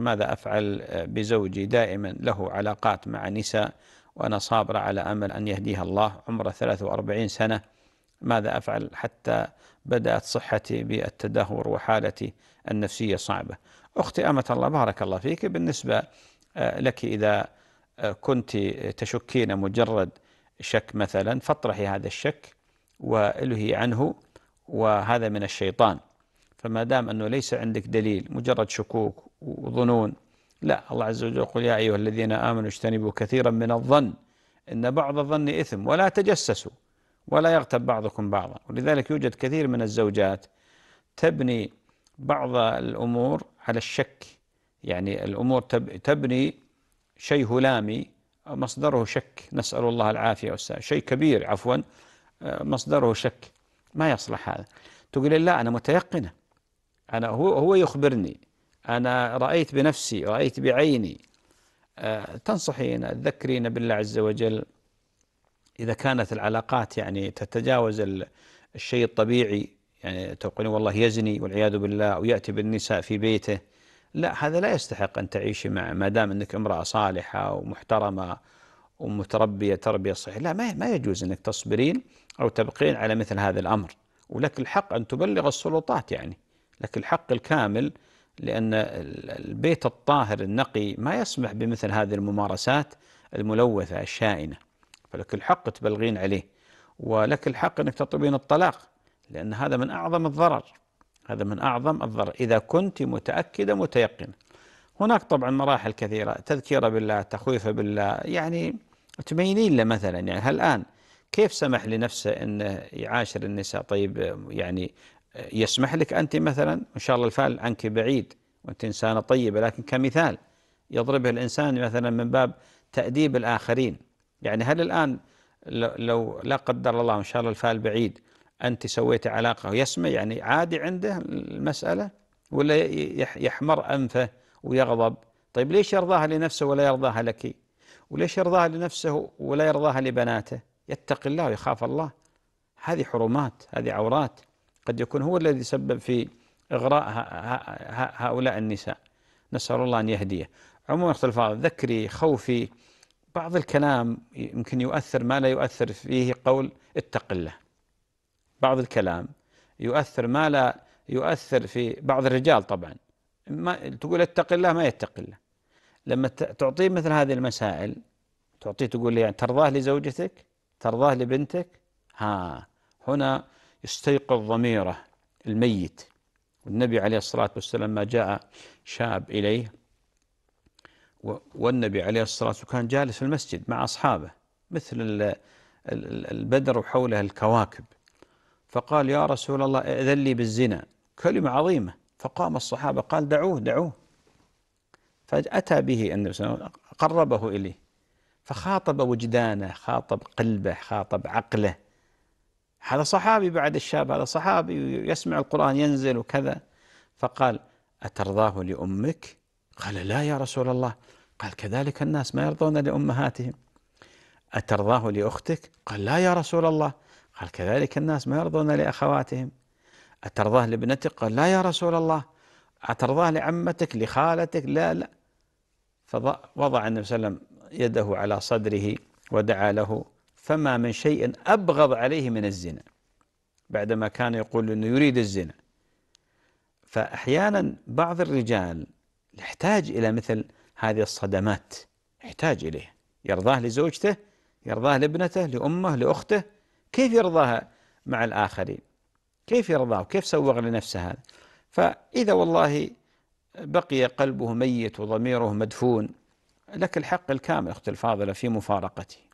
ماذا أفعل آه، بزوجي دائما له علاقات مع نساء وأنا صابرة على أمل أن يهديها الله عمره 43 سنة ماذا أفعل حتى بدأت صحتي بالتدهور وحالتي النفسية صعبة أختي أمة الله بارك الله فيك بالنسبة آه، لك إذا آه، كنت تشكين مجرد شك مثلا فاطرحي هذا الشك والهي عنه وهذا من الشيطان فما دام أنه ليس عندك دليل مجرد شكوك وظنون لا الله عز وجل يقول يا أيها الذين آمنوا اجتنبوا كثيرا من الظن إن بعض الظن إثم ولا تجسسوا ولا يغتب بعضكم بعضا ولذلك يوجد كثير من الزوجات تبني بعض الأمور على الشك يعني الأمور تبني شيء هلامي مصدره شك نسأل الله العافية والسلام شيء كبير عفوا مصدره شك ما يصلح هذا تقول لا أنا متيقنة أنا هو, هو يخبرني أنا رأيت بنفسي رأيت بعيني آه، تنصحين تذكرين بالله عز وجل إذا كانت العلاقات يعني تتجاوز الشيء الطبيعي يعني تقولين والله يزني والعياذ بالله ويأتي بالنساء في بيته لا هذا لا يستحق أن تعيشي معه ما دام أنك امرأة صالحة ومحترمة ومتربية تربية صحيحة لا ما يجوز أنك تصبرين أو تبقين على مثل هذا الأمر ولك الحق أن تبلغ السلطات يعني لك الحق الكامل لأن البيت الطاهر النقي ما يسمح بمثل هذه الممارسات الملوثة الشائنة فلك الحق تبلغين عليه ولك الحق أنك تطلبين الطلاق لأن هذا من أعظم الضرر هذا من أعظم الضرر إذا كنت متأكدة متيقنة هناك طبعا مراحل كثيرة تذكيرة بالله تخويفه بالله يعني تبينين له مثلا يعني هل الآن كيف سمح لنفسه أنه يعاشر النساء طيب يعني يسمح لك أنت مثلا إن شاء الله الفعل عنك بعيد وأنت إنسانة طيبة لكن كمثال يضربه الإنسان مثلا من باب تأديب الآخرين يعني هل الآن لو لا قدر الله إن شاء الله الفعل بعيد أنت سويت علاقة ويسمع يعني عادي عنده المسألة ولا يحمر أنفه ويغضب طيب ليش يرضاها لنفسه ولا يرضاها لك وليش يرضاها لنفسه ولا يرضاها لبناته يتقي الله ويخاف الله هذه حرمات هذه عورات قد يكون هو الذي سبب في إغراء هؤلاء النساء نسأل الله أن يهديه عموما أخت الفاضل ذكري خوفي بعض الكلام يمكن يؤثر ما لا يؤثر فيه قول اتق الله بعض الكلام يؤثر ما لا يؤثر في بعض الرجال طبعا ما تقول اتق الله ما يتق الله لما تعطيه مثل هذه المسائل تعطيه تقول يعني ترضاه لزوجتك ترضاه لبنتك ها هنا يستيقظ ضميره الميت والنبي عليه الصلاة والسلام ما جاء شاب إليه والنبي عليه الصلاة والسلام كان جالس في المسجد مع أصحابه مثل البدر وحوله الكواكب فقال يا رسول الله ائذن لي بالزنا كلمة عظيمة فقام الصحابة قال دعوه دعوه فأتى به النبي صلى الله عليه وسلم قربه إليه فخاطب وجدانه خاطب قلبه خاطب عقله هذا صحابي بعد الشاب هذا صحابي يسمع القرآن ينزل وكذا فقال أترضاه لأمك قال لا يا رسول الله قال كذلك الناس ما يرضون لأمهاتهم أترضاه لأختك قال لا يا رسول الله قال كذلك الناس ما يرضون لأخواتهم أترضاه لابنتك قال لا يا رسول الله أترضاه لعمتك لخالتك لا لا فوضع النبي صلى الله عليه وسلم يده على صدره ودعا له فما من شيء أبغض عليه من الزنا بعدما كان يقول أنه يريد الزنا فأحيانا بعض الرجال يحتاج إلى مثل هذه الصدمات يحتاج إليه يرضاه لزوجته يرضاه لابنته لأمه لأخته كيف يرضاها مع الآخرين كيف يرضاه كيف سوغ لنفسه هذا فإذا والله بقي قلبه ميت وضميره مدفون لك الحق الكامل أخت الفاضلة في مفارقته